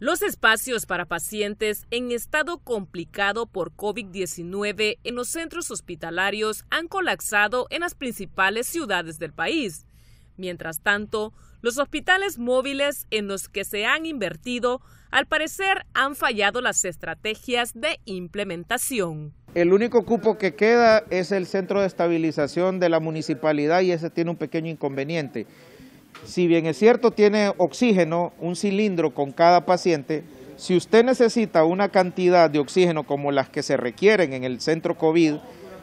Los espacios para pacientes en estado complicado por COVID-19 en los centros hospitalarios han colapsado en las principales ciudades del país. Mientras tanto, los hospitales móviles en los que se han invertido, al parecer, han fallado las estrategias de implementación. El único cupo que queda es el centro de estabilización de la municipalidad y ese tiene un pequeño inconveniente si bien es cierto, tiene oxígeno, un cilindro con cada paciente, si usted necesita una cantidad de oxígeno como las que se requieren en el centro COVID,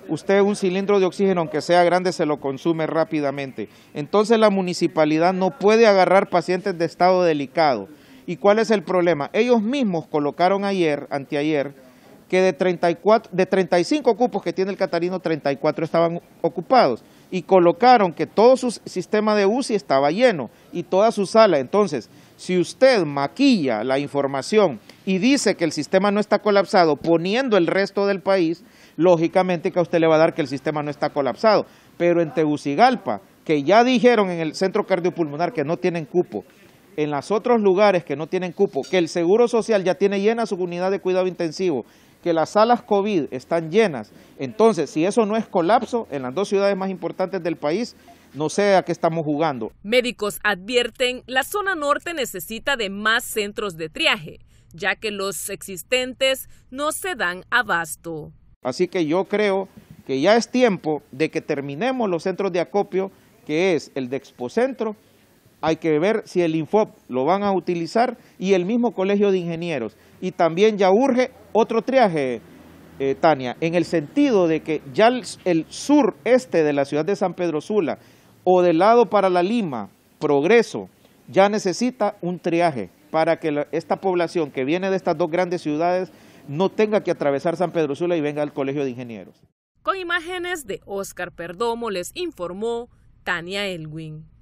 usted un cilindro de oxígeno, aunque sea grande, se lo consume rápidamente. Entonces la municipalidad no puede agarrar pacientes de estado delicado. ¿Y cuál es el problema? Ellos mismos colocaron ayer, anteayer, que de, 34, de 35 cupos que tiene el Catarino, 34 estaban ocupados y colocaron que todo su sistema de UCI estaba lleno y toda su sala. Entonces, si usted maquilla la información y dice que el sistema no está colapsado, poniendo el resto del país, lógicamente que a usted le va a dar que el sistema no está colapsado. Pero en Tegucigalpa, que ya dijeron en el centro cardiopulmonar que no tienen cupo, en los otros lugares que no tienen cupo, que el Seguro Social ya tiene llena su unidad de cuidado intensivo, que las salas COVID están llenas, entonces si eso no es colapso en las dos ciudades más importantes del país, no sé a qué estamos jugando. Médicos advierten, la zona norte necesita de más centros de triaje, ya que los existentes no se dan abasto. Así que yo creo que ya es tiempo de que terminemos los centros de acopio, que es el de Expocentro hay que ver si el Infop lo van a utilizar y el mismo Colegio de Ingenieros. Y también ya urge otro triaje, eh, Tania, en el sentido de que ya el, sureste de la ciudad de San Pedro Sula o del lado para la Lima, Progreso, ya necesita un triaje para que esta población que viene de estas dos grandes ciudades no tenga que atravesar San Pedro Sula y venga al Colegio de Ingenieros. Con imágenes de Oscar Perdomo les informó Tania Elwin.